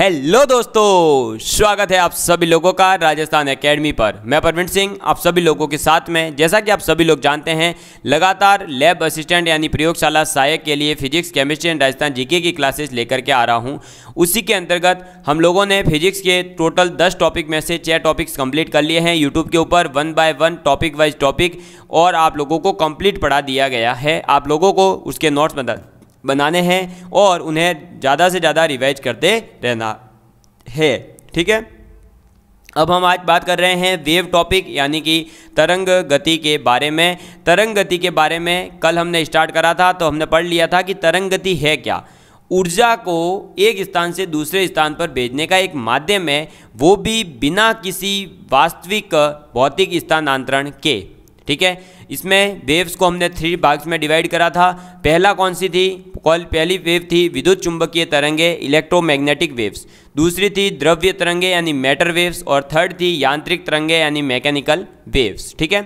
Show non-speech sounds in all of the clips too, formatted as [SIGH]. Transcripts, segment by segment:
hello दोस्तों स्वागत है आप सभी लोगों का राजस्थान एकेडमी पर मैं प्रवीण सिंह आप सभी लोगों के साथ में जैसा कि आप सभी लोग जानते हैं लगातार लैब असिस्टेंट यानी प्रयोगशाला सहायक के लिए physics chemistry and Rajasthan GK की क्लासेस लेकर के आ रहा हूं उसी के अंतर्गत हम लोगों ने फिजिक्स के टोटल दस टॉपिक में से छः टॉपिक्स कम्प्लीट कर लिए हैं यूट्यूब के ऊपर one by one topic wise topic और आप लोगों को कम्प्लीट पढ़ा दिया गया है आप लोगों को उसके नोट्स बता बनाने हैं और उन्हें ज़्यादा से ज़्यादा रिवाइज करते रहना है ठीक है अब हम आज बात कर रहे हैं वेव टॉपिक यानी कि तरंग गति के बारे में तरंग गति के बारे में कल हमने स्टार्ट करा था तो हमने पढ़ लिया था कि तरंग गति है क्या ऊर्जा को एक स्थान से दूसरे स्थान पर भेजने का एक माध्यम है वो भी बिना किसी वास्तविक भौतिक स्थानांतरण के ठीक है इसमें वेव्स को हमने थ्री भाग्स में डिवाइड करा था पहला कौन सी थी कॉल पहली वेव थी विद्युत चुंबकीय तरंगे इलेक्ट्रोमैग्नेटिक वेव्स दूसरी थी द्रव्य तरंगे यानी मैटर वेव्स और थर्ड थी यांत्रिक तरंगे यानी मैकेनिकल वेव्स ठीक है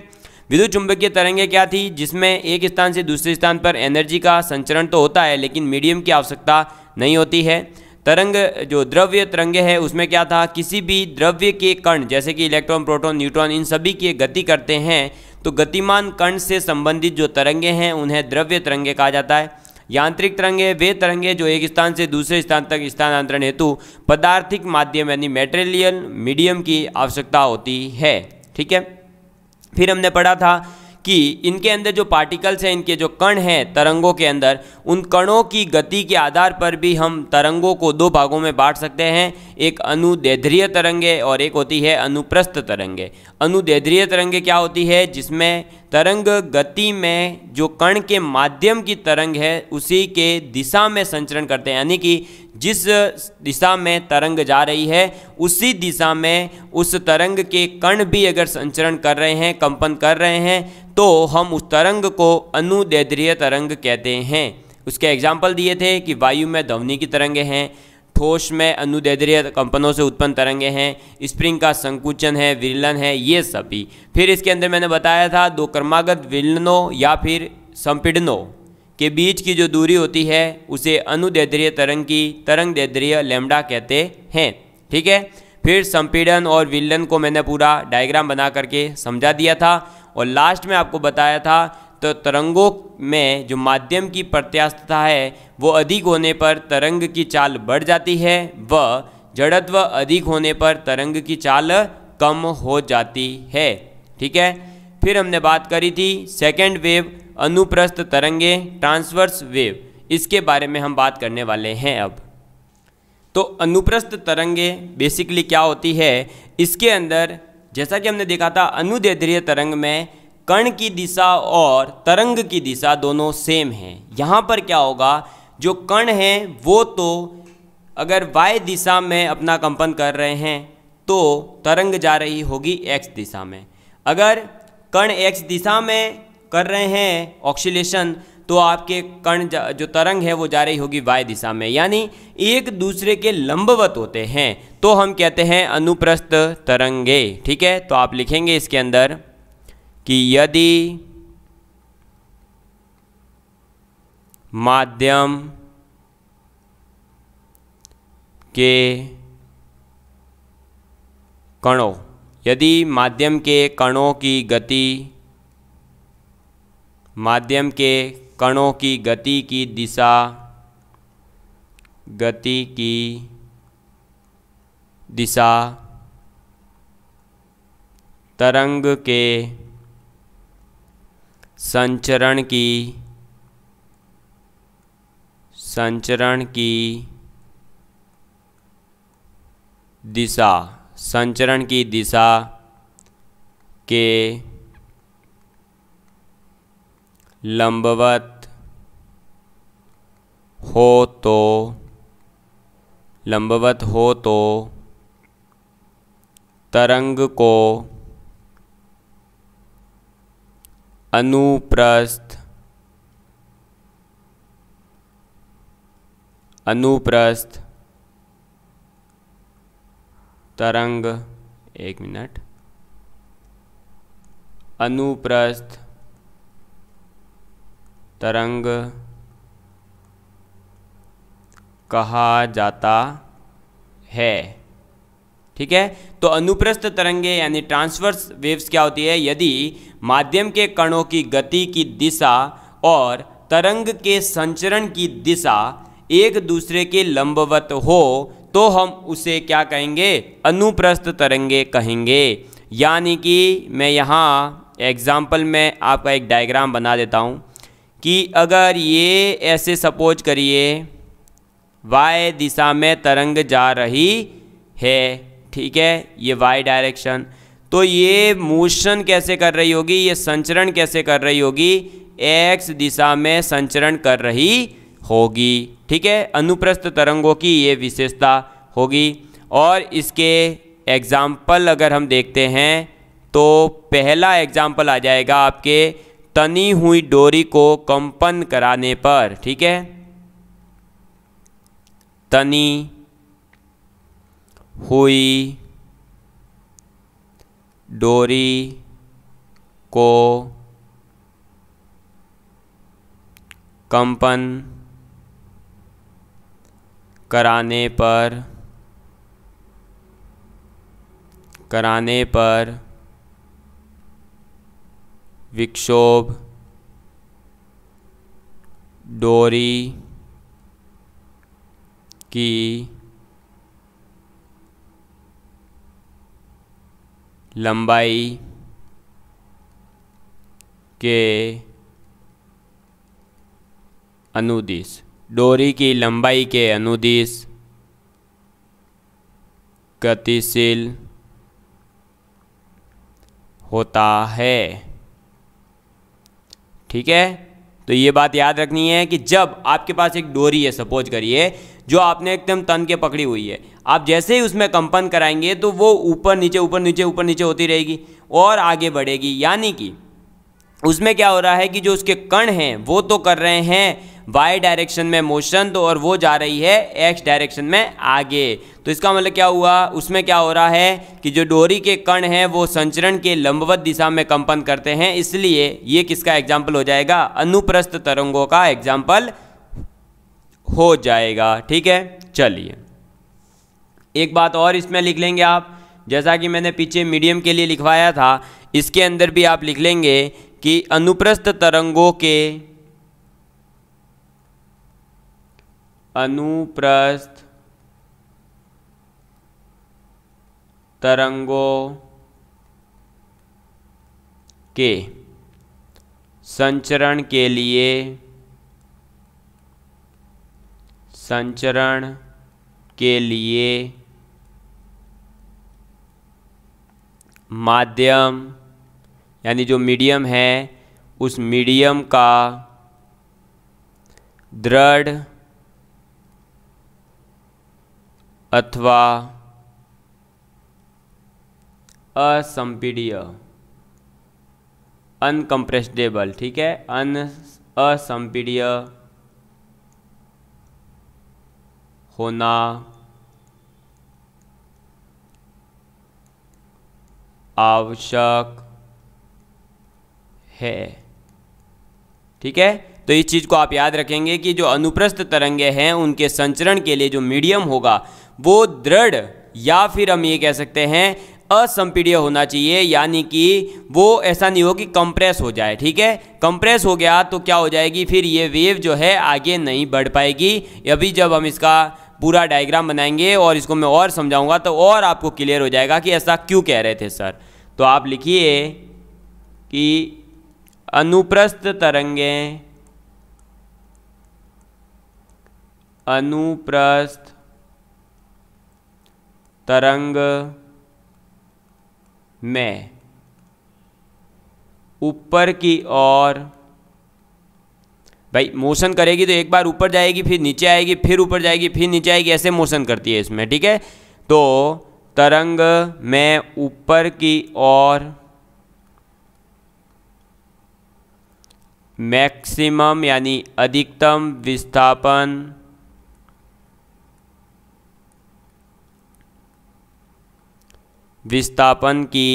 विद्युत चुंबकीय तरंगे क्या थी जिसमें एक स्थान से दूसरे स्थान पर एनर्जी का संचरण तो होता है लेकिन मीडियम की आवश्यकता नहीं होती है तरंग जो द्रव्य तरंगे है उसमें क्या था किसी भी द्रव्य के कण जैसे कि इलेक्ट्रॉन प्रोटॉन न्यूट्रॉन इन सभी की गति करते हैं तो गतिमान कण से संबंधित जो तरंगे हैं उन्हें द्रव्य तरंगे कहा जाता है यांत्रिक तरंगे वे तरंगे जो एक स्थान से दूसरे स्थान तक स्थानांतरण हेतु पदार्थिक माध्यम यानी मेटेरियल मीडियम की आवश्यकता होती है ठीक है फिर हमने पढ़ा था कि इनके अंदर जो पार्टिकल्स हैं इनके जो कण हैं तरंगों के अंदर उन कणों की गति के आधार पर भी हम तरंगों को दो भागों में बांट सकते हैं एक अनुदैध्रीय तरंगे और एक होती है अनुप्रस्थ तरंगे अनुदैध्रीय तरंगे क्या होती है जिसमें तरंग गति में जो कण के माध्यम की तरंग है उसी के दिशा में संचरण करते हैं यानी कि जिस दिशा में तरंग जा रही है उसी दिशा में उस तरंग के कण भी अगर संचरण कर रहे हैं कंपन कर रहे हैं तो हम उस तरंग को अनुदैध्रीय तरंग कहते हैं उसके एग्जाम्पल दिए थे कि वायु में ध्वनि की तरंगें हैं ठोस में अनुदैर्ध्य कंपनों से उत्पन्न तरंगे हैं स्प्रिंग का संकुचन है विलन है ये सभी फिर इसके अंदर मैंने बताया था दो क्रमागत विलनों या फिर संपीडनों के बीच की जो दूरी होती है उसे अनुदैर्ध्य तरंग की तरंग दैर्ध्य लेमडा कहते हैं ठीक है फिर संपीडन और विलन को मैंने पूरा डायग्राम बना करके समझा दिया था और लास्ट में आपको बताया था तो तरंगों में जो माध्यम की प्रत्यास्थता है वो अधिक होने पर तरंग की चाल बढ़ जाती है व जड़त्व अधिक होने पर तरंग की चाल कम हो जाती है ठीक है फिर हमने बात करी थी सेकेंड वेव अनुप्रस्थ तरंगे ट्रांसवर्स वेव इसके बारे में हम बात करने वाले हैं अब तो अनुप्रस्थ तरंगे बेसिकली क्या होती है इसके अंदर जैसा कि हमने देखा था अनुदेद्रीय तरंग में कण की दिशा और तरंग की दिशा दोनों सेम है यहाँ पर क्या होगा जो कण हैं वो तो अगर y दिशा में अपना कंपन कर रहे हैं तो तरंग जा रही होगी x दिशा में अगर कण x दिशा में कर रहे हैं ऑक्सीलेशन तो आपके कण जो तरंग है वो जा रही होगी y दिशा में यानी एक दूसरे के लंबवत होते हैं तो हम कहते हैं अनुप्रस्थ तरंगे ठीक है तो आप लिखेंगे इसके अंदर कि यदि माध्यम के कणों यदि माध्यम के कणों की गति माध्यम के कणों की गति की दिशा गति की दिशा तरंग के संचरण की संचरण की दिशा संचरण की दिशा के लंबवत हो तो लंबवत हो तो तरंग को अनुप्रस्थ अनुप्रस्थ तरंग एक मिनट अनुप्रस्थ तरंग कहा जाता है ठीक है तो अनुप्रस्थ तरंगे यानी ट्रांसवर्स वेव्स क्या होती है यदि माध्यम के कणों की गति की दिशा और तरंग के संचरण की दिशा एक दूसरे के लंबवत हो तो हम उसे क्या कहेंगे अनुप्रस्थ तरंगे कहेंगे यानी कि मैं यहाँ एग्जाम्पल में आपका एक डायग्राम बना देता हूँ कि अगर ये ऐसे सपोज करिए वाई दिशा में तरंग जा रही है ठीक है ये वाई डायरेक्शन तो ये मोशन कैसे कर रही होगी ये संचरण कैसे कर रही होगी एक्स दिशा में संचरण कर रही होगी ठीक है अनुप्रस्थ तरंगों की ये विशेषता होगी और इसके एग्जाम्पल अगर हम देखते हैं तो पहला एग्जाम्पल आ जाएगा आपके तनी हुई डोरी को कंपन कराने पर ठीक है तनी हुई डोरी को कंपन कराने पर कराने पर विक्षोभ डोरी की लंबाई के अनुदिश डोरी की लंबाई के अनुदिश गतिशील होता है ठीक है तो ये बात याद रखनी है कि जब आपके पास एक डोरी है सपोज करिए जो आपने एकदम तन के पकड़ी हुई है आप जैसे ही उसमें कंपन कराएंगे तो वो ऊपर नीचे ऊपर नीचे ऊपर नीचे होती रहेगी और आगे बढ़ेगी यानी कि उसमें क्या हो रहा है कि जो उसके कण हैं वो तो कर रहे हैं वाई डायरेक्शन में मोशन तो और वो जा रही है एक्स डायरेक्शन में आगे तो इसका मतलब क्या हुआ उसमें क्या हो रहा है कि जो डोरी के कण हैं वो संचरण के लंबवत दिशा में कंपन करते हैं इसलिए ये किसका एग्जाम्पल हो जाएगा अनुप्रस्थ तरंगों का एग्जाम्पल हो जाएगा ठीक है चलिए एक बात और इसमें लिख लेंगे आप जैसा कि मैंने पीछे मीडियम के लिए लिखवाया था इसके अंदर भी आप लिख लेंगे कि अनुप्रस्थ तरंगों के अनुप्रस्थ तरंगों के संचरण के लिए संचरण के लिए माध्यम यानी जो मीडियम है उस मीडियम का दृढ़ अथवा असंपीडीय अनकम्प्रेस्डेबल ठीक है अन असंपीडीय होना आवश्यक है ठीक है तो इस चीज़ को आप याद रखेंगे कि जो अनुप्रस्थ तरंगे हैं उनके संचरण के लिए जो मीडियम होगा वो दृढ़ या फिर हम ये कह सकते हैं असंपीडीय होना चाहिए यानी कि वो ऐसा नहीं हो कि कंप्रेस हो जाए ठीक है कंप्रेस हो गया तो क्या हो जाएगी फिर ये वेव जो है आगे नहीं बढ़ पाएगी अभी जब हम इसका पूरा डायग्राम बनाएंगे और इसको मैं और समझाऊंगा तो और आपको क्लियर हो जाएगा कि ऐसा क्यों कह रहे थे सर तो आप लिखिए कि अनुप्रस्थ तरंगे अनुप्रस्थ तरंग में ऊपर की ओर भाई मोशन करेगी तो एक बार ऊपर जाएगी फिर नीचे आएगी फिर ऊपर जाएगी फिर नीचे आएगी ऐसे मोशन करती है इसमें ठीक है तो तरंग में ऊपर की ओर मैक्सिमम यानी अधिकतम विस्थापन विस्थापन की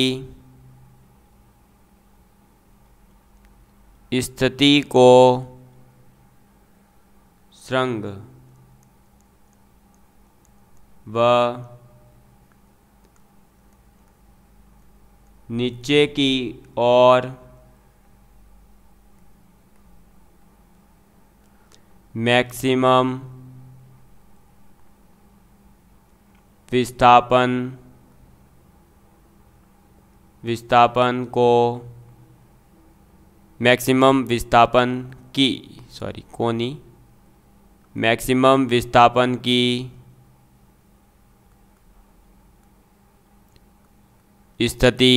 स्थिति को श्रृंग व नीचे की ओर मैक्सिमम विस्थापन विस्थापन को मैक्सिमम विस्थापन की सॉरी कोनी मैक्सिमम विस्थापन की स्थिति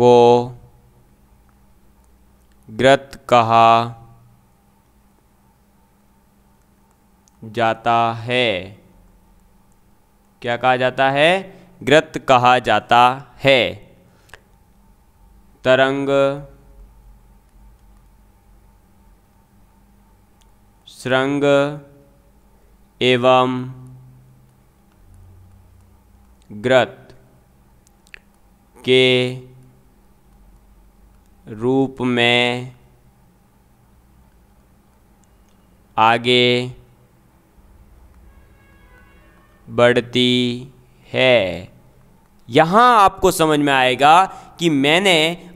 को ग्रत कहा जाता है क्या कहा जाता है ग्रत कहा जाता है तरंग श्रृंग एवं ग्रत के रूप में आगे बढ़ती है यहाँ आपको समझ में आएगा कि मैंने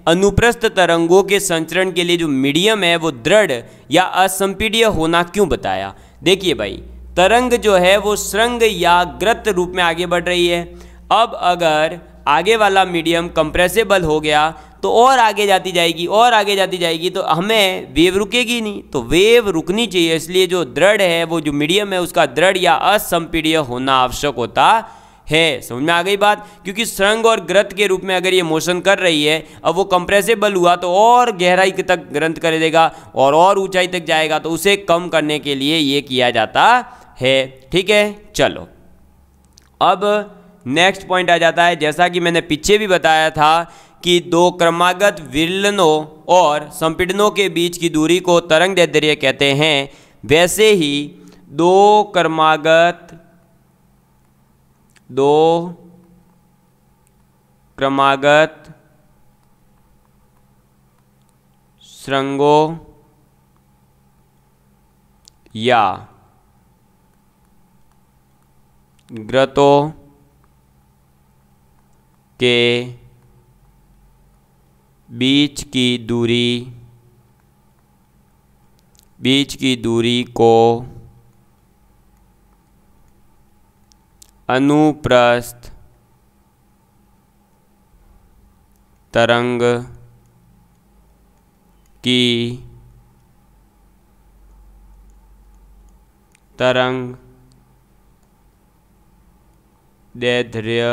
अनुप्रस्थ तरंगों के संचरण के लिए जो मीडियम है वो दृढ़ या असंपीडीय होना क्यों बताया देखिए भाई तरंग जो है वो श्रृंग या ग्रत रूप में आगे बढ़ रही है अब अगर आगे वाला मीडियम कंप्रेसेबल हो गया तो और आगे जाती जाएगी और आगे जाती जाएगी तो हमें वेव रुकेगी नहीं तो वेव रुकनी चाहिए इसलिए जो दृढ़ है वो जो मीडियम है उसका दृढ़ या असंपीडीय होना आवश्यक होता है समझ में आ गई बात क्योंकि सुरंग और ग्रंथ के रूप में अगर ये मोशन कर रही है अब वो कंप्रेसेबल हुआ तो और गहराई तक ग्रंथ कर देगा और और ऊंचाई तक जाएगा तो उसे कम करने के लिए ये किया जाता है ठीक है चलो अब नेक्स्ट पॉइंट आ जाता है जैसा कि मैंने पीछे भी बताया था कि दो क्रमागत विलनों और संपीडनों के बीच की दूरी को तरंग दैदर्य कहते हैं वैसे ही दो क्रमागत दो क्रमागत श्रृंगों या ग्रतों के बीच की दूरी बीच की दूरी को अनुप्रस्थ तरंग की तरंग दैर्घ्य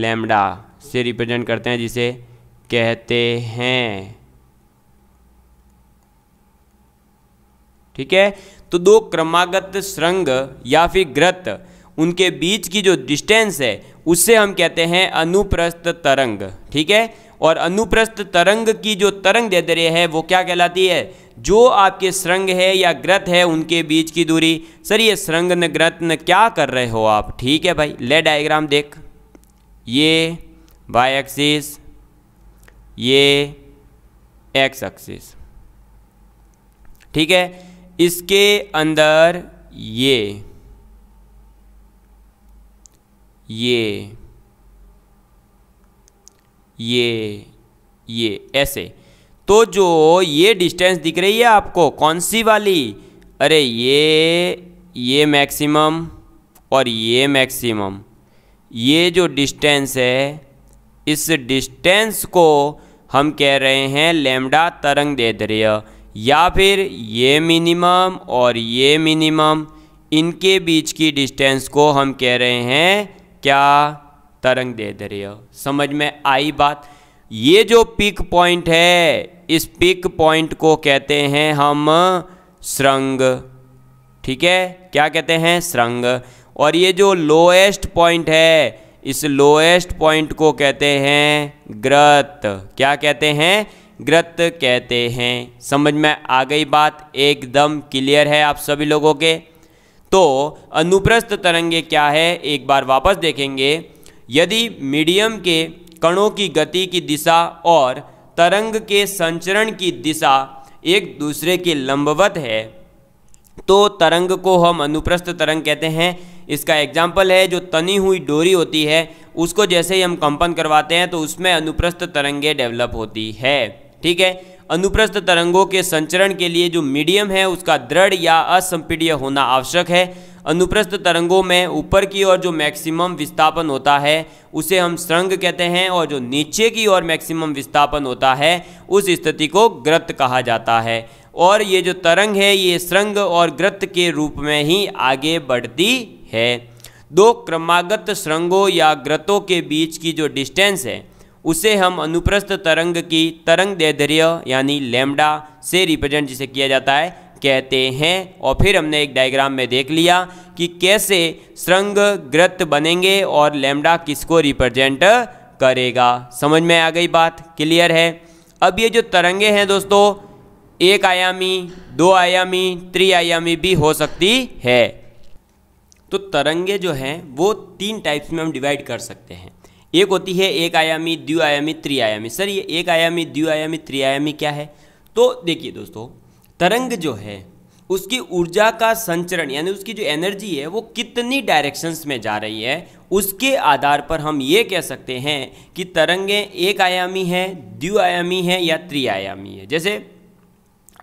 लैम्डा से रिप्रेजेंट करते हैं जिसे कहते हैं ठीक है तो दो क्रमागत श्रृंग या फिर ग्रत उनके बीच की जो डिस्टेंस है उससे हम कहते हैं अनुप्रस्थ तरंग ठीक है और अनुप्रस्थ तरंग की जो तरंग दे दे है वो क्या कहलाती है जो आपके श्रृंग है या ग्रत है उनके बीच की दूरी सर ये श्रृंग न ग्रत न क्या कर रहे हो आप ठीक है भाई ले डायग्राम देख ये वाई एक्सिस ये एक्स एक्सिस ठीक है इसके अंदर ये ये ये ये ऐसे तो जो ये डिस्टेंस दिख रही है आपको कौन सी वाली अरे ये ये मैक्सिमम और ये मैक्सिमम ये जो डिस्टेंस है इस डिस्टेंस को हम कह रहे हैं लेमडा तरंग दैर्ध्य या फिर ये मिनिमम और ये मिनिमम इनके बीच की डिस्टेंस को हम कह रहे हैं क्या तरंग दे हो समझ में आई बात ये जो पिक पॉइंट है इस पिक पॉइंट को कहते हैं हम श्रृंग ठीक है क्या कहते हैं श्रृंग और ये जो लोएस्ट पॉइंट है इस लोएस्ट पॉइंट को कहते हैं ग्रत क्या कहते हैं ग्रत कहते हैं समझ में आ गई बात एकदम क्लियर है आप सभी लोगों के तो अनुप्रस्थ तरंगे क्या है एक बार वापस देखेंगे यदि मीडियम के कणों की गति की दिशा और तरंग के संचरण की दिशा एक दूसरे के लंबवत है तो तरंग को हम अनुप्रस्थ तरंग कहते हैं इसका एग्जाम्पल है जो तनी हुई डोरी होती है उसको जैसे ही हम कंपन करवाते हैं तो उसमें अनुप्रस्थ तरंगे डेवलप होती है ठीक है अनुप्रस्थ तरंगों के संचरण के लिए जो मीडियम है उसका दृढ़ या असंपीडीय होना आवश्यक है अनुप्रस्थ तरंगों में ऊपर की ओर जो मैक्सिमम विस्थापन होता है उसे हम श्रृंग कहते हैं और जो नीचे की ओर मैक्सिमम विस्थापन होता है उस स्थिति को ग्रत कहा जाता है और ये जो तरंग है ये श्रृंग और ग्रत के रूप में ही आगे बढ़ती है दो क्रमागत श्रृंगों या ग्रतों के बीच की जो डिस्टेंस है उसे हम अनुप्रस्थ तरंग की तरंग दैधर्य यानी लेमडा से रिप्रेजेंट जिसे किया जाता है कहते हैं और फिर हमने एक डायग्राम में देख लिया कि कैसे श्रृंग ग्रत बनेंगे और लेमडा किसको रिप्रेजेंट करेगा समझ में आ गई बात क्लियर है अब ये जो तरंगे हैं दोस्तों एक आयामी दो आयामी त्रि आयामी भी हो सकती है तो तरंगे जो हैं वो तीन टाइप्स में हम डिवाइड कर सकते हैं एक होती है एक आयामी द्विआयामी त्रिआयामी सर ये एक आयामी द्विआयामी त्रिआयामी क्या है तो देखिए दोस्तों तरंग जो है उसकी ऊर्जा का संचरण यानी उसकी जो एनर्जी है वो कितनी डायरेक्शंस में जा रही है उसके आधार पर हम ये कह सकते हैं कि तरंगे एक आयामी हैं द्विआयामी हैं या त्रिआयामी है जैसे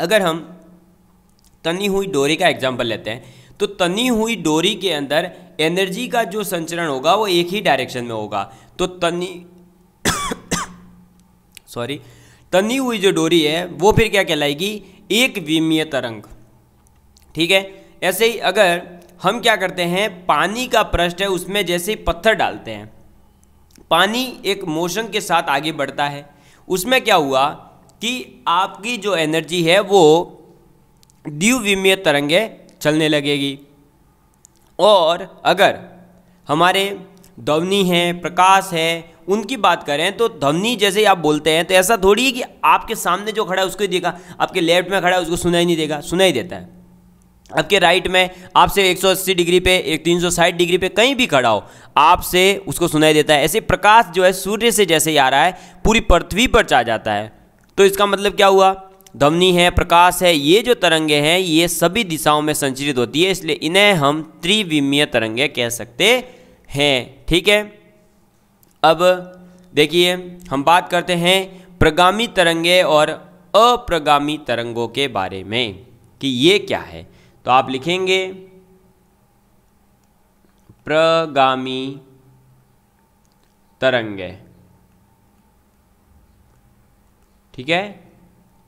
अगर हम तनी हुई डोरी का एग्जाम्पल लेते हैं तो तनी हुई डोरी के अंदर एनर्जी का जो संचरण होगा वो एक ही डायरेक्शन में होगा तो तनी [COUGHS] सॉरी तनी हुई जो डोरी है वो फिर क्या कहलाएगी एक विमीय तरंग ठीक है ऐसे ही अगर हम क्या करते हैं पानी का पृष्ठ है उसमें जैसे पत्थर डालते हैं पानी एक मोशन के साथ आगे बढ़ता है उसमें क्या हुआ कि आपकी जो एनर्जी है वो द्विविमीय तरंगे चलने लगेगी और अगर हमारे ध्वनि हैं प्रकाश है उनकी बात करें तो ध्वनि जैसे आप बोलते हैं तो ऐसा थोड़ी है कि आपके सामने जो खड़ा है उसको ही देगा आपके लेफ्ट में खड़ा है उसको सुनाई नहीं देगा सुनाई देता है आपके राइट में आपसे 180 डिग्री पे एक तीन डिग्री पे कहीं भी खड़ा हो आपसे उसको सुनाई देता है ऐसे प्रकाश जो है सूर्य से जैसे ही आ रहा है पूरी पृथ्वी पर चा जाता है तो इसका मतलब क्या हुआ ध्वनि है प्रकाश है ये जो तरंगे हैं ये सभी दिशाओं में संचरित होती है इसलिए इन्हें हम त्रिविमीय तरंगे कह सकते हैं ठीक है अब देखिए हम बात करते हैं प्रगामी तरंगे और अप्रगामी तरंगों के बारे में कि ये क्या है तो आप लिखेंगे प्रगामी तरंगे ठीक है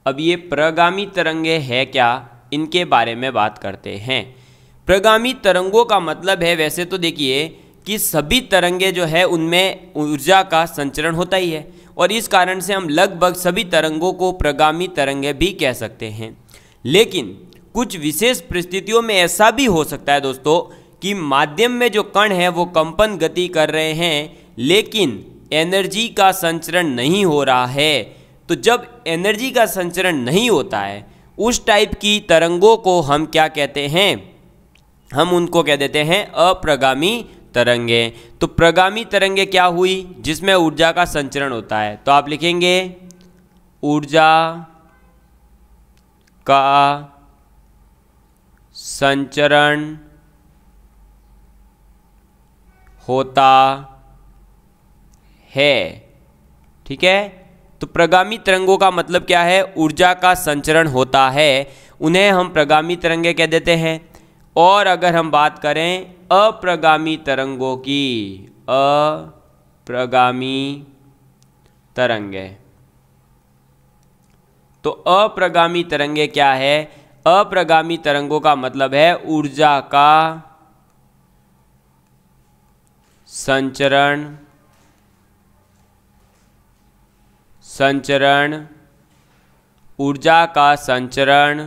अब ये प्रगामी तरंगे हैं क्या इनके बारे में बात करते हैं प्रगामी तरंगों का मतलब है वैसे तो देखिए कि सभी तरंगे जो है उनमें ऊर्जा का संचरण होता ही है और इस कारण से हम लगभग सभी तरंगों को प्रगामी तरंगे भी कह सकते हैं लेकिन कुछ विशेष परिस्थितियों में ऐसा भी हो सकता है दोस्तों कि माध्यम में जो कण है वो कंपन गति कर रहे हैं लेकिन एनर्जी का संचरण नहीं हो रहा है तो जब एनर्जी का संचरण नहीं होता है उस टाइप की तरंगों को हम क्या कहते हैं हम उनको कह देते हैं अप्रगामी तरंगे तो प्रगामी तरंगे क्या हुई जिसमें ऊर्जा का संचरण होता है तो आप लिखेंगे ऊर्जा का संचरण होता है ठीक है तो प्रगामी तरंगों का मतलब क्या है ऊर्जा का संचरण होता है उन्हें हम प्रगामी तरंगे कह देते हैं और अगर हम बात करें अप्रगामी तरंगों की अप्रगामी तरंगे तो अप्रगामी तरंगे क्या है अप्रगामी तरंगों का मतलब है ऊर्जा का संचरण संचरण ऊर्जा का संचरण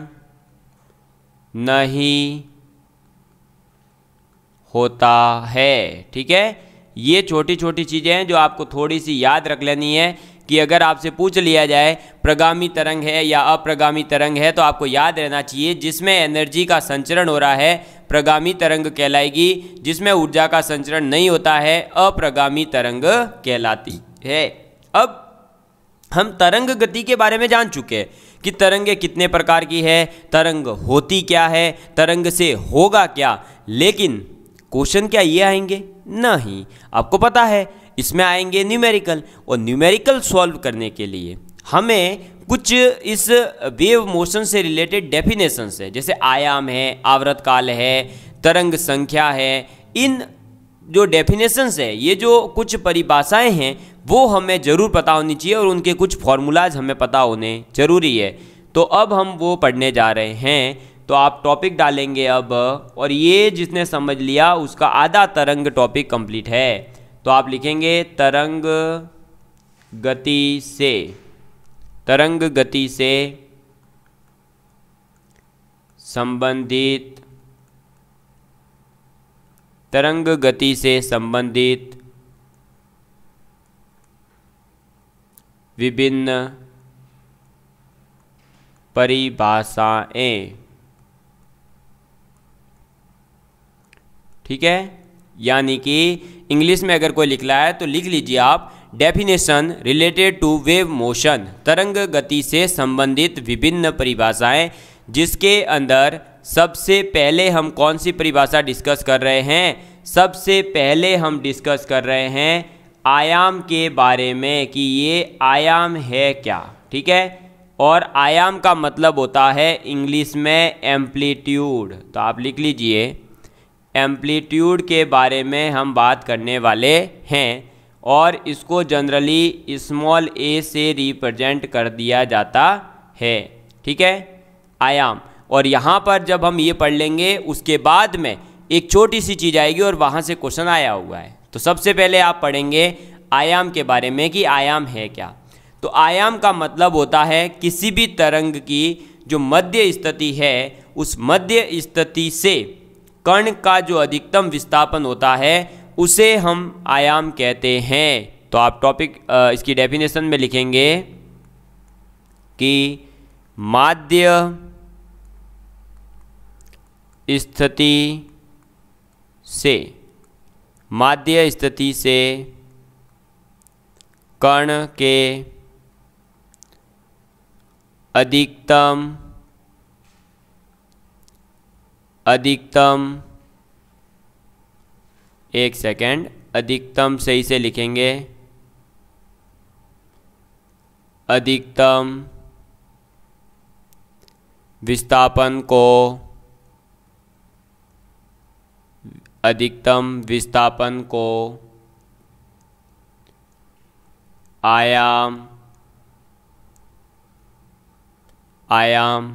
नहीं होता है ठीक है ये छोटी छोटी चीज़ें हैं जो आपको थोड़ी सी याद रख लेनी है कि अगर आपसे पूछ लिया जाए प्रगामी तरंग है या अप्रगामी तरंग है तो आपको याद रहना चाहिए जिसमें एनर्जी का संचरण हो रहा है प्रगामी तरंग कहलाएगी जिसमें ऊर्जा का संचरण नहीं होता है अप्रगामी तरंग कहलाती है अब हम तरंग गति के बारे में जान चुके हैं कि तरंगे कितने प्रकार की है तरंग होती क्या है तरंग से होगा क्या लेकिन क्वेश्चन क्या ये आएंगे नहीं आपको पता है इसमें आएंगे न्यूमेरिकल और न्यूमेरिकल सॉल्व करने के लिए हमें कुछ इस वेव मोशन से रिलेटेड डेफिनेशंस है जैसे आयाम है आवृत काल है तरंग संख्या है इन जो डेफिनेशंस है ये जो कुछ परिभाषाएं हैं वो हमें ज़रूर पता होनी चाहिए और उनके कुछ फॉर्मूलाज हमें पता होने ज़रूरी है तो अब हम वो पढ़ने जा रहे हैं तो आप टॉपिक डालेंगे अब और ये जिसने समझ लिया उसका आधा तरंग टॉपिक कंप्लीट है तो आप लिखेंगे तरंग गति से तरंग गति से संबंधित तरंग गति से संबंधित विभिन्न परिभाषाएं ठीक है यानी कि इंग्लिश में अगर कोई लिख रहा है तो लिख लीजिए आप definition related to wave motion तरंग गति से संबंधित विभिन्न परिभाषाएं जिसके अंदर सबसे पहले हम कौन सी परिभाषा डिस्कस कर रहे हैं सबसे पहले हम डिस्कस कर रहे हैं आयाम के बारे में कि ये आयाम है क्या ठीक है और आयाम का मतलब होता है इंग्लिश में एम्पलीट्यूड तो आप लिख लीजिए एम्पलीट्यूड के बारे में हम बात करने वाले हैं और इसको जनरली स्मॉल ए से रिप्रेजेंट कर दिया जाता है ठीक है आयाम और यहाँ पर जब हम ये पढ़ लेंगे उसके बाद में एक छोटी सी चीज़ आएगी और वहाँ से क्वेश्चन आया हुआ है तो सबसे पहले आप पढ़ेंगे आयाम के बारे में कि आयाम है क्या तो आयाम का मतलब होता है किसी भी तरंग की जो मध्य स्थिति है उस मध्य स्थिति से कण का जो अधिकतम विस्थापन होता है उसे हम आयाम कहते हैं तो आप टॉपिक इसकी डेफिनेशन में लिखेंगे कि माध्य स्थिति से माध्य स्थिति से कण के अधिकतम अधिकतम एक सेकेंड अधिकतम सही से लिखेंगे अधिकतम विस्थापन को अधिकतम विस्थापन को आयाम आयाम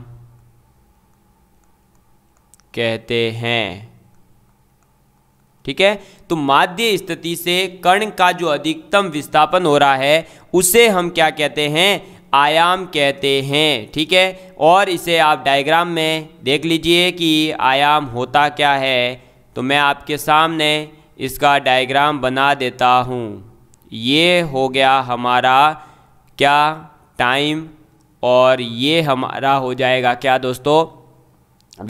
कहते हैं ठीक है तो माध्य स्थिति से कण का जो अधिकतम विस्थापन हो रहा है उसे हम क्या कहते हैं आयाम कहते हैं ठीक है और इसे आप डायग्राम में देख लीजिए कि आयाम होता क्या है तो मैं आपके सामने इसका डायग्राम बना देता हूँ ये हो गया हमारा क्या टाइम और ये हमारा हो जाएगा क्या दोस्तों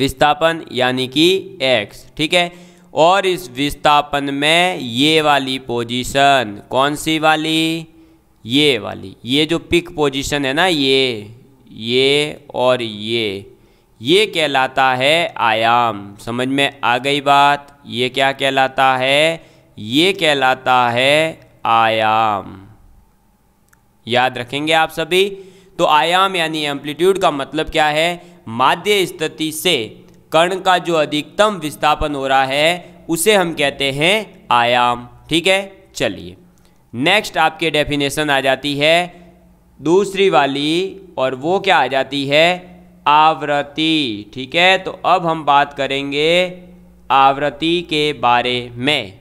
विस्थापन यानी कि एक्स ठीक है और इस विस्थापन में ये वाली पोजीशन कौन सी वाली ये वाली ये जो पिक पोजीशन है ना ये ये और ये ये कहलाता है आयाम समझ में आ गई बात ये क्या कहलाता है ये कहलाता है आयाम याद रखेंगे आप सभी तो आयाम यानी एम्पलीट्यूड का मतलब क्या है माध्य स्थिति से कर्ण का जो अधिकतम विस्थापन हो रहा है उसे हम कहते हैं आयाम ठीक है चलिए नेक्स्ट आपके डेफिनेशन आ जाती है दूसरी वाली और वो क्या आ जाती है आवृत्ति ठीक है तो अब हम बात करेंगे आवृत्ति के बारे में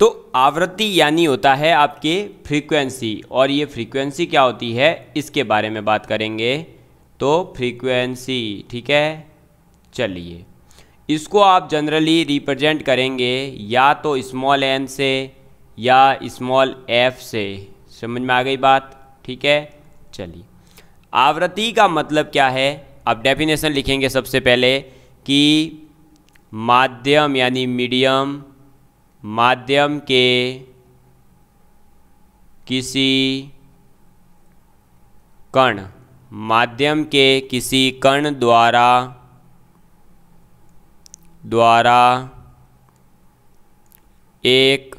तो आवृत्ति यानी होता है आपके फ्रीक्वेंसी और ये फ्रीक्वेंसी क्या होती है इसके बारे में बात करेंगे तो फ्रीक्वेंसी ठीक है चलिए इसको आप जनरली रिप्रेजेंट करेंगे या तो स्मॉल एन से या स्मॉल एफ से समझ में आ गई बात ठीक है चलिए आवृत्ति का मतलब क्या है अब डेफिनेशन लिखेंगे सबसे पहले कि माध्यम यानी मीडियम माध्यम के किसी कण माध्यम के किसी कण द्वारा द्वारा एक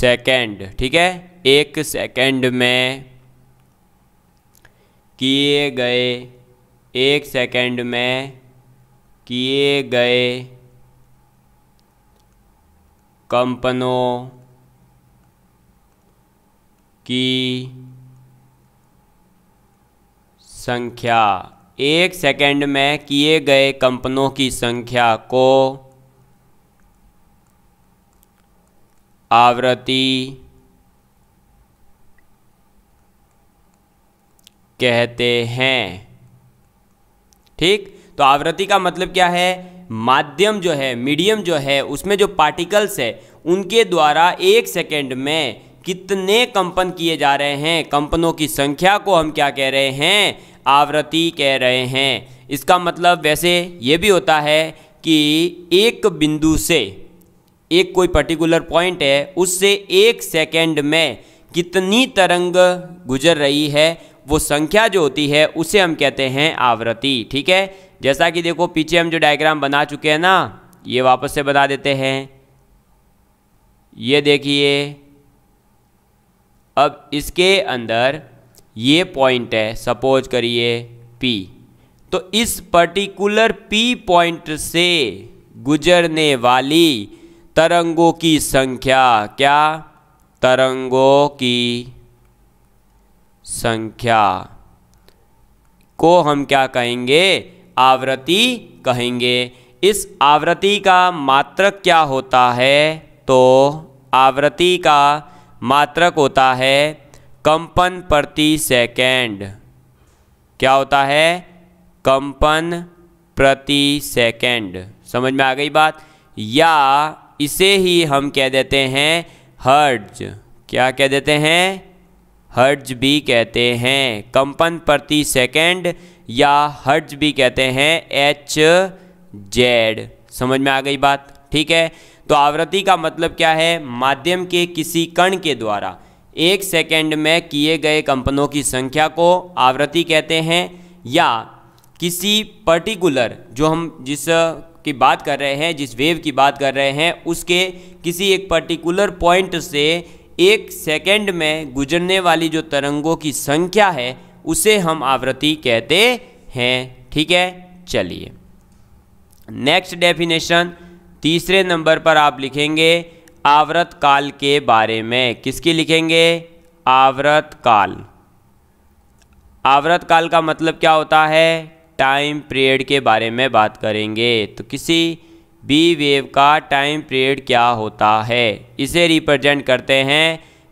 सेकेंड ठीक है एक सेकेंड में किए गए एक सेकंड में किए गए कंपनों की संख्या एक सेकंड में किए गए कंपनों की संख्या को आवृत्ति कहते हैं ठीक तो आवृत्ति का मतलब क्या है माध्यम जो है मीडियम जो है उसमें जो पार्टिकल्स है उनके द्वारा एक सेकेंड में कितने कंपन किए जा रहे हैं कंपनों की संख्या को हम क्या कह रहे हैं आवृत्ति कह रहे हैं इसका मतलब वैसे ये भी होता है कि एक बिंदु से एक कोई पर्टिकुलर पॉइंट है उससे एक सेकेंड में कितनी तरंग गुजर रही है वो संख्या जो होती है उसे हम कहते हैं आवृत्ति ठीक है जैसा कि देखो पीछे हम जो डायग्राम बना चुके हैं ना ये वापस से बना देते हैं ये देखिए अब इसके अंदर ये पॉइंट है सपोज करिए पी तो इस पर्टिकुलर पी पॉइंट से गुजरने वाली तरंगों की संख्या क्या तरंगों की संख्या को हम क्या कहेंगे आवृत्ति कहेंगे इस आवृत्ति का मात्रक क्या होता है तो आवृत्ति का मात्रक होता है कंपन प्रति सेकेंड क्या होता है कंपन प्रति सेकेंड समझ में आ गई बात या इसे ही हम कह देते हैं हर्ज क्या कह देते हैं हर्ज भी कहते हैं कंपन प्रति सेकेंड या हर्ज भी कहते हैं एच जेड समझ में आ गई बात ठीक है तो आवृत्ति का मतलब क्या है माध्यम के किसी कण के द्वारा एक सेकेंड में किए गए कंपनों की संख्या को आवृत्ति कहते हैं या किसी पर्टिकुलर जो हम जिस की बात कर रहे हैं जिस वेव की बात कर रहे हैं उसके किसी एक पर्टिकुलर पॉइंट से एक सेकेंड में गुजरने वाली जो तरंगों की संख्या है उसे हम आवृत्ति कहते हैं ठीक है चलिए नेक्स्ट डेफिनेशन तीसरे नंबर पर आप लिखेंगे आवृत काल के बारे में किसकी लिखेंगे आवृत काल आवृत काल का मतलब क्या होता है टाइम पीरियड के बारे में बात करेंगे तो किसी बी वेव का टाइम पीरियड क्या होता है इसे रिप्रेजेंट करते हैं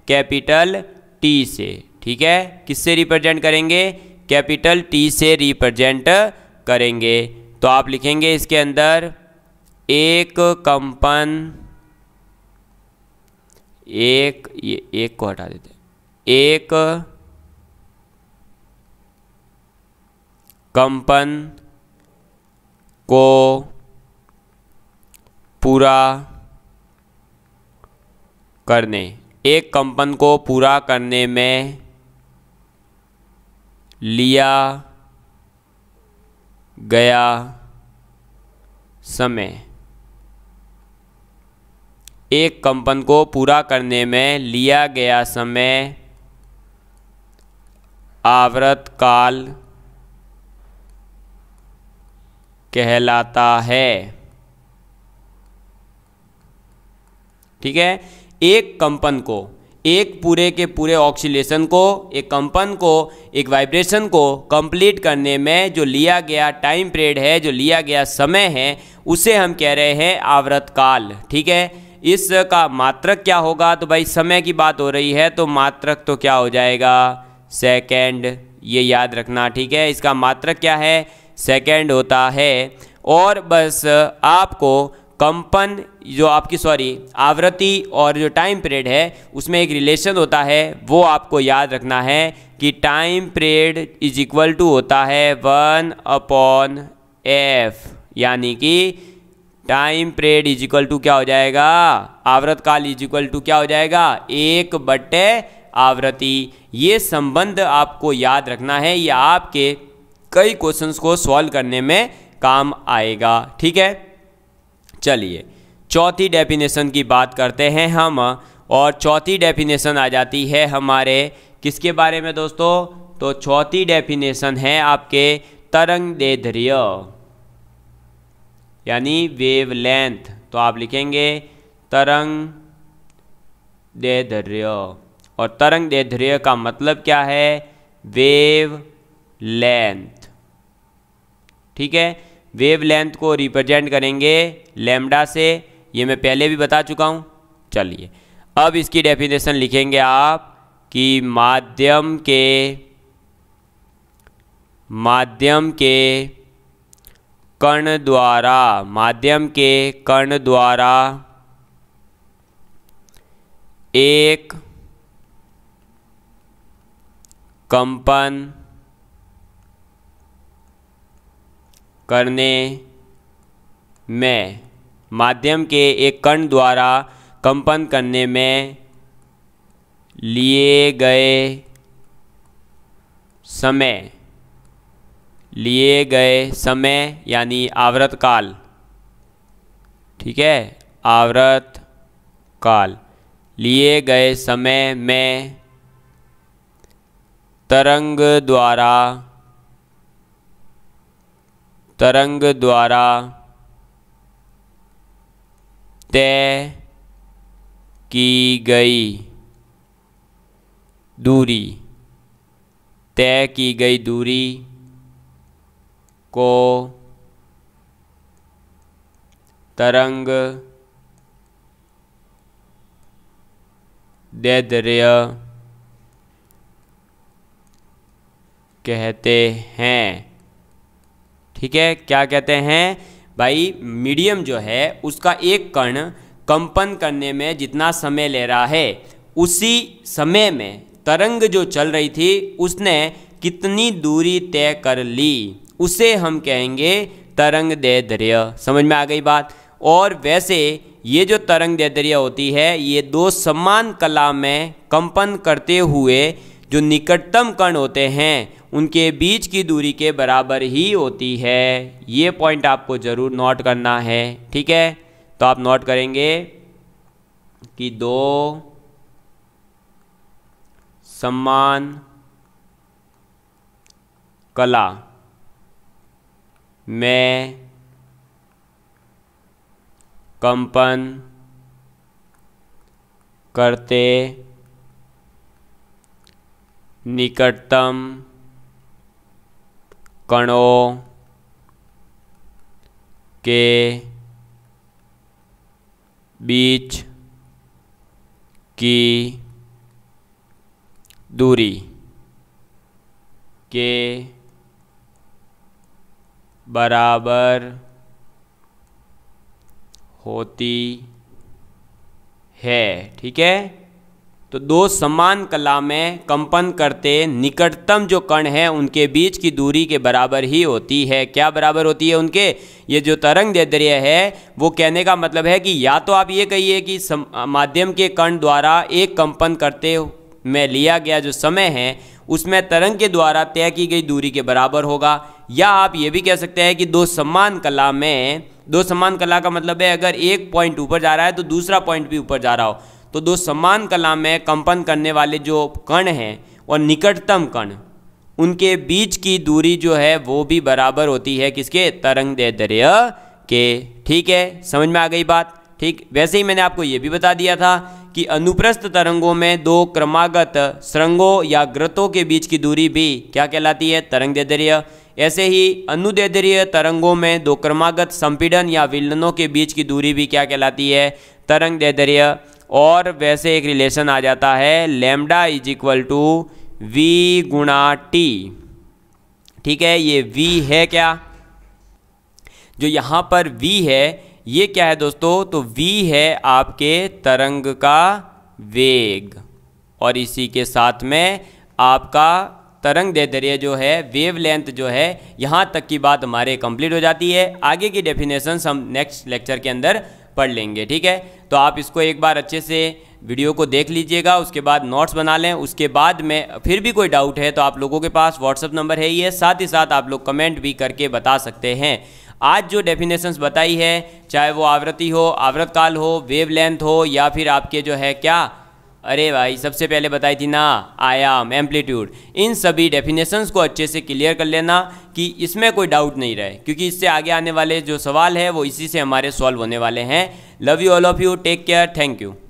कैपिटल टी से ठीक है किससे रिप्रेजेंट करेंगे कैपिटल टी से रिप्रेजेंट करेंगे तो आप लिखेंगे इसके अंदर एक कंपन एक ये एक को हटा देते एक कंपन को पूरा करने एक कंपन को पूरा करने में लिया गया समय एक कंपन को पूरा करने में लिया गया समय आवृत काल कहलाता है ठीक है एक कंपन को एक पूरे के पूरे ऑक्सीलेशन को एक कंपन को एक वाइब्रेशन को कंप्लीट करने में जो लिया गया टाइम पीरियड है जो लिया गया समय है उसे हम कह रहे हैं आवृत काल ठीक है इसका मात्रक क्या होगा तो भाई समय की बात हो रही है तो मात्रक तो क्या हो जाएगा सेकेंड ये याद रखना ठीक है इसका मात्रक क्या है सेकेंड होता है और बस आपको कंपन जो आपकी सॉरी आवृत्ति और जो टाइम पीरियड है उसमें एक रिलेशन होता है वो आपको याद रखना है कि time period is equal to होता है वन अपॉन एफ यानी कि time period is equal to क्या हो जाएगा आवृत काल इज इक्वल टू क्या हो जाएगा एक बट्टे आवृत्ति ये संबंध आपको याद रखना है ये आपके कई क्वेश्चंस को सॉल्व करने में काम आएगा ठीक है चलिए चौथी डेफिनेशन की बात करते हैं हम और चौथी डेफिनेशन आ जाती है हमारे किसके बारे में दोस्तों तो चौथी डेफिनेशन है आपके तरंग देध्रिय यानी वेवलेंथ तो आप लिखेंगे तरंग देध्रिय और तरंग देध्रिय का मतलब क्या है वेव लेंथ ठीक है वेव लेंथ को रिप्रेजेंट करेंगे लेमडा से ये मैं पहले भी बता चुका हूँ चलिए अब इसकी डेफिनेशन लिखेंगे आप कि माध्यम के माध्यम के कर्ण द्वारा माध्यम के कर्ण द्वारा एक कंपन करने में माध्यम के एक कण द्वारा कंपन करने में लिए गए समय लिए गए समय यानी आवृत काल ठीक है आवृत काल लिए गए समय में तरंग द्वारा तरंग द्वारा तय की गई दूरी तय की गई दूरी को तरंग दैदर्य कहते हैं ठीक है क्या कहते हैं भाई मीडियम जो है उसका एक कण कंपन करने में जितना समय ले रहा है उसी समय में तरंग जो चल रही थी उसने कितनी दूरी तय कर ली उसे हम कहेंगे तरंग दर्य समझ में आ गई बात और वैसे ये जो तरंग दर्य होती है ये दो समान कला में कंपन करते हुए जो निकटतम कण होते हैं उनके बीच की दूरी के बराबर ही होती है ये पॉइंट आपको ज़रूर नोट करना है ठीक है तो आप नोट करेंगे कि दो सम्मान कला में कंपन करते निकटतम कणों के बीच की दूरी के बराबर होती है ठीक है तो दो समान कला में कंपन करते निकटतम जो कण है उनके बीच की दूरी के बराबर ही होती है क्या बराबर होती है उनके ये जो तरंग दैर्ध्य है वो कहने का मतलब है कि या तो आप ये कहिए कि माध्यम के कण द्वारा एक कंपन करते में लिया गया जो समय है उसमें तरंग के द्वारा तय की गई दूरी के बराबर होगा या आप ये भी कह सकते हैं कि दो समान कला में दो समान कला का मतलब है अगर एक पॉइंट ऊपर जा रहा है तो दूसरा पॉइंट भी ऊपर जा रहा हो तो दो समान कला में कंपन करने वाले जो कण हैं और निकटतम कण उनके बीच की दूरी जो है वो भी बराबर होती है किसके तरंग दैदर्य के ठीक है समझ में आ गई बात ठीक वैसे ही मैंने आपको ये भी बता दिया था कि अनुप्रस्थ तरंगों में दो क्रमागत श्रृंगों या ग्रतों के बीच की दूरी भी क्या कहलाती है तरंग दैदर्य ऐसे ही अनुदैदर्य तरंगों में दो क्रमागत संपीड़न या विलनों के बीच की दूरी भी क्या कहलाती है तरंग दैदर्य और वैसे एक रिलेशन आ जाता है lambda is equal to V गुणा टी ठीक है ये v है क्या जो यहाँ पर v है ये क्या है दोस्तों तो v है आपके तरंग का वेग और इसी के साथ में आपका तरंग दैर्ध्य जो है वेव लेंथ जो है यहाँ तक की बात हमारे कंप्लीट हो जाती है आगे की डेफिनेशन हम नेक्स्ट लेक्चर के अंदर पढ़ लेंगे ठीक है तो आप इसको एक बार अच्छे से वीडियो को देख लीजिएगा उसके बाद नोट्स बना लें उसके बाद में फिर भी कोई डाउट है तो आप लोगों के पास व्हाट्सअप नंबर है ही है साथ ही साथ आप लोग कमेंट भी करके बता सकते हैं आज जो डेफिनेशंस बताई है चाहे वो आवृत्ति हो आवृतकाल हो वेवलेंथ हो या फिर आपके जो है क्या अरे भाई सबसे पहले बताई थी ना आयाम एम्पलीट्यूड इन सभी डेफिनेशंस को अच्छे से क्लियर कर लेना कि इसमें कोई डाउट नहीं रहे क्योंकि इससे आगे आने वाले जो सवाल है वो इसी से हमारे सॉल्व होने वाले हैं love you all of you take care thank you